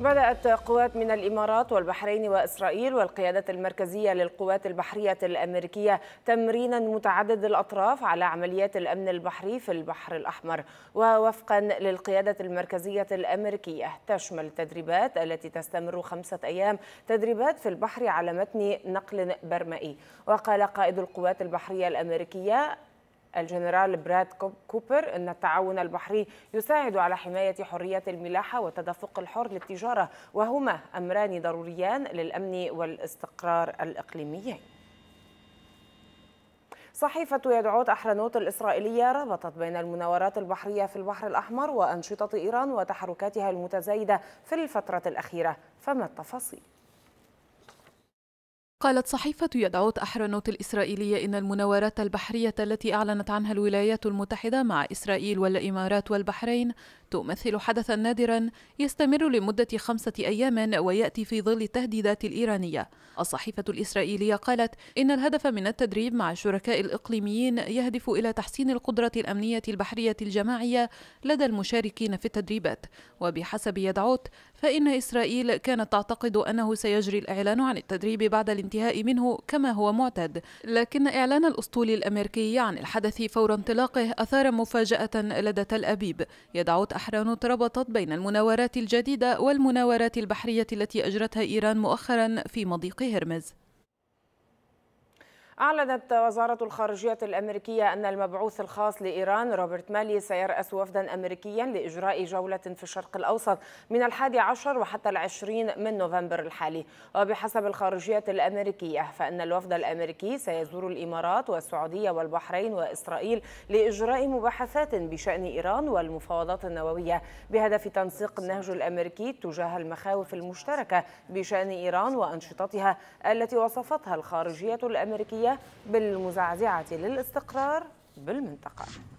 بدأت قوات من الإمارات والبحرين وإسرائيل والقيادات المركزية للقوات البحرية الأمريكية تمرينا متعدد الأطراف على عمليات الأمن البحري في البحر الأحمر ووفقا للقيادة المركزية الأمريكية تشمل التدريبات التي تستمر خمسة أيام تدريبات في البحر على متن نقل برمائي وقال قائد القوات البحرية الأمريكية الجنرال براد كوبر أن التعاون البحري يساعد على حماية حرية الملاحة والتدفق الحر للتجارة وهما أمران ضروريان للأمن والاستقرار الإقليميين صحيفة يدعوت أحرنوت الإسرائيلية ربطت بين المناورات البحرية في البحر الأحمر وأنشطة إيران وتحركاتها المتزايدة في الفترة الأخيرة فما التفاصيل؟ قالت صحيفة يدعوت أحرنوت الإسرائيلية إن المناورات البحرية التي أعلنت عنها الولايات المتحدة مع إسرائيل والإمارات والبحرين تمثل حدثا نادرا يستمر لمدة خمسة أيام ويأتي في ظل التهديدات الإيرانية الصحيفة الإسرائيلية قالت إن الهدف من التدريب مع الشركاء الإقليميين يهدف إلى تحسين القدرة الأمنية البحرية الجماعية لدى المشاركين في التدريبات وبحسب يدعوت فإن إسرائيل كانت تعتقد أنه سيجري الإعلان عن التدريب بعد الانتهاء منه كما هو معتاد لكن إعلان الأسطول الأمريكي عن الحدث فور انطلاقه أثار مفاجأة لدى تل أبيب يدعوت أحد والبحرين تربطت بين المناورات الجديدة والمناورات البحرية التي أجرتها إيران مؤخرا في مضيق هرمز أعلنت وزارة الخارجية الأمريكية أن المبعوث الخاص لإيران روبرت مالي سيرأس وفدا أمريكيا لإجراء جولة في الشرق الأوسط من الحادي عشر وحتى العشرين من نوفمبر الحالي وبحسب الخارجية الأمريكية فإن الوفد الأمريكي سيزور الإمارات والسعودية والبحرين وإسرائيل لإجراء مباحثات بشأن إيران والمفاوضات النووية بهدف تنسيق النهج الأمريكي تجاه المخاوف المشتركة بشأن إيران وأنشطتها التي وصفتها الخارجية الأمريكية الدولية بالمزعزعة للاستقرار بالمنطقة